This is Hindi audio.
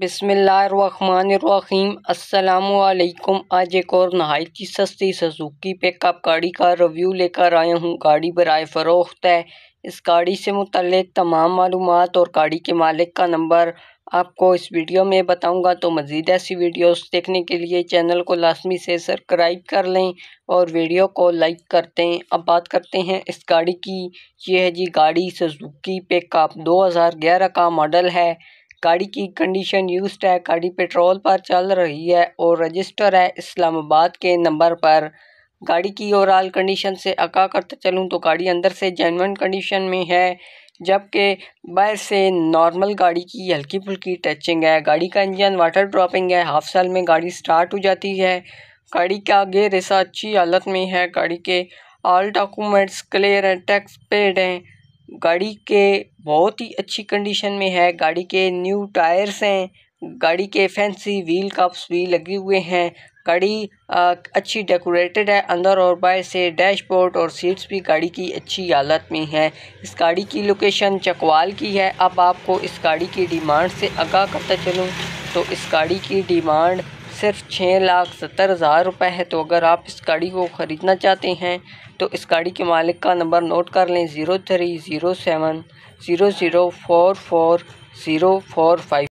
बिसमीम अल्लाम आज एक और नहायत ही सस्ती सजुकी पिकअप गाड़ी का रिव्यू लेकर आया हूँ गाड़ी बरए फ़रोख्त है इस गाड़ी से मुतक तमाम मालूम और गाड़ी के मालिक का नंबर आपको इस वीडियो में बताऊँगा तो मज़ीद ऐसी वीडियोज़ देखने के लिए चैनल को लाजमी से सब्सक्राइब कर लें और वीडियो को लाइक करते हैं अब बात करते हैं इस गाड़ी की यह है जी गाड़ी सजुकी पिकअप ग्यारह का मॉडल है गाड़ी की कंडीशन यूज्ड है गाड़ी पेट्रोल पर चल रही है और रजिस्टर है इस्लामाबाद के नंबर पर गाड़ी की ओवरऑल कंडीशन से अका करता चलूँ तो गाड़ी अंदर से जेनवन कंडीशन में है जबकि बाहर से नॉर्मल गाड़ी की हल्की फुल्की टचिंग है गाड़ी का इंजन वाटर ड्रॉपिंग है हाफ साल में गाड़ी स्टार्ट हो जाती है गाड़ी का गेयर ऐसा अच्छी हालत में है गाड़ी के ऑल डॉक्यूमेंट्स क्लियर हैं टैक्स पेड हैं गाड़ी के बहुत ही अच्छी कंडीशन में है गाड़ी के न्यू टायर्स हैं गाड़ी के फैंसी व्हील कप्स भी लगे हुए हैं गाड़ी अच्छी डेकोरेटेड है अंदर और बाहर से डैशबोर्ड और सीट्स भी गाड़ी की अच्छी हालत में है इस गाड़ी की लोकेशन चकवाल की है अब आपको इस गाड़ी की डिमांड से आगाह करता चलूँ तो इस गाड़ी की डिमांड सिर्फ छः लाख सत्तर हज़ार रुपये है तो अगर आप इस गाड़ी को ख़रीदना चाहते हैं तो इस गाड़ी के मालिक का नंबर नोट कर लें zero three zero seven zero zero four four zero four five